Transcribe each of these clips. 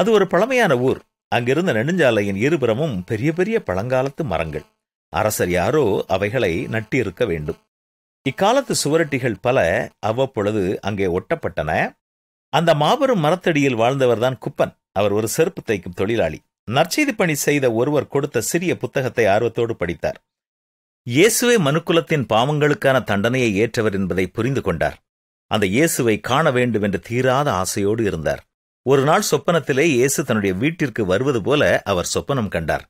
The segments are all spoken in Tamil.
அது ஒரு பழமையான ஊர் அங்கிருந்த நெடுஞ்சாலையின் இருபுறமும் பெரிய பெரிய பழங்காலத்து மரங்கள் அரசர் யாரோ அவைகளை நட்டிருக்க வேண்டும் இக்காலத்து சுவரட்டிகள் பல அவ்வப்பொழுது அங்கே ஒட்டப்பட்டன அந்த மாபெரும் மரத்தடியில் வாழ்ந்தவர்தான் குப்பன் அவர் ஒரு செருப்பு தைக்கும் தொழிலாளி நற்செய்தி பணி செய்த ஒருவர் கொடுத்த சிறிய புத்தகத்தை ஆர்வத்தோடு படித்தார் இயேசுவே மனுக்குலத்தின் பாவங்களுக்கான தண்டனையை ஏற்றவர் என்பதை புரிந்து கொண்டார் அந்த இயேசுவை காண வேண்டும் என்று தீராத ஆசையோடு இருந்தார் ஒரு நாள் சொப்பனத்திலே இயேசு தன்னுடைய வீட்டிற்கு வருவது போல அவர் சொப்பனம் கண்டார்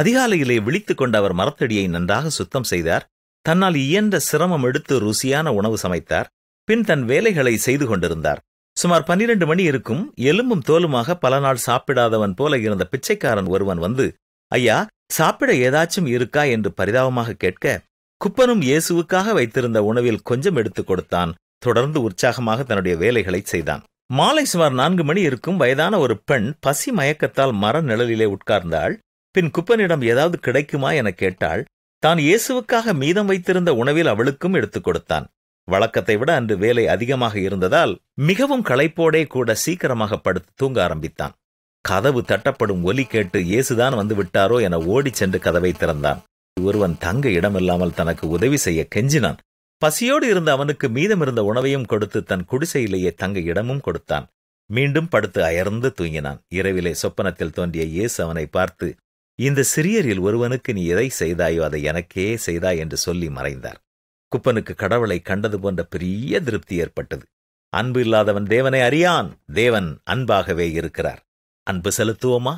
அதிகாலையிலே விழித்துக் கொண்ட அவர் மரத்தடியை நன்றாக சுத்தம் செய்தார் தன்னால் இயன்ற சிரமம் எடுத்து ருசியான உணவு சமைத்தார் பின் தன் வேலைகளை செய்து கொண்டிருந்தார் சுமார் பன்னிரண்டு மணி இருக்கும் எலும்பும் தோலுமாக பல நாள் சாப்பிடாதவன் போல இருந்த பிச்சைக்காரன் ஒருவன் வந்து ஐயா சாப்பிட ஏதாச்சும் இருக்கா என்று பரிதாபமாக கேட்க குப்பனும் இயேசுவுக்காக வைத்திருந்த உணவில் கொஞ்சம் எடுத்துக் கொடுத்தான் தொடர்ந்து உற்சாகமாக தன்னுடைய வேலைகளை செய்தான் மாலை சுமார் நான்கு மணி இருக்கும் வயதான ஒரு பெண் பசி மயக்கத்தால் மர நிழலிலே உட்கார்ந்தாள் பின் குப்பனிடம் ஏதாவது கிடைக்குமா என கேட்டாள் தான் இயேசுவுக்காக மீதம் வைத்திருந்த உணவில் அவளுக்கும் எடுத்துக் கொடுத்தான் வழக்கத்தை விட அன்று வேலை அதிகமாக இருந்ததால் மிகவும் களைப்போடே கூட சீக்கிரமாக படுத்து தூங்க ஆரம்பித்தான் கதவு தட்டப்படும் ஒலி கேட்டு இயேசுதான் வந்து விட்டாரோ என ஓடிச் சென்று கதவை திறந்தான் ஒருவன் தங்க இடமில்லாமல் தனக்கு உதவி செய்ய கெஞ்சினான் பசியோடு இருந்த அவனுக்கு மீதமிருந்த உணவையும் கொடுத்து தன் குடிசையிலேயே தங்க இடமும் கொடுத்தான் மீண்டும் படுத்து அயர்ந்து தூங்கினான் இரவிலே சொப்பனத்தில் தோன்றிய இயேசு அவனை பார்த்து இந்த சிறியரில் ஒருவனுக்கு நீ எதை செய்தாயோ அதை எனக்கே செய்தாய் என்று சொல்லி மறைந்தார் குப்பனுக்கு கடவுளை கண்டது போன்ற பெரிய திருப்தி ஏற்பட்டது அன்பு இல்லாதவன் தேவனை அறியான் தேவன் அன்பாகவே இருக்கிறார் அன்பு செலுத்துவோமா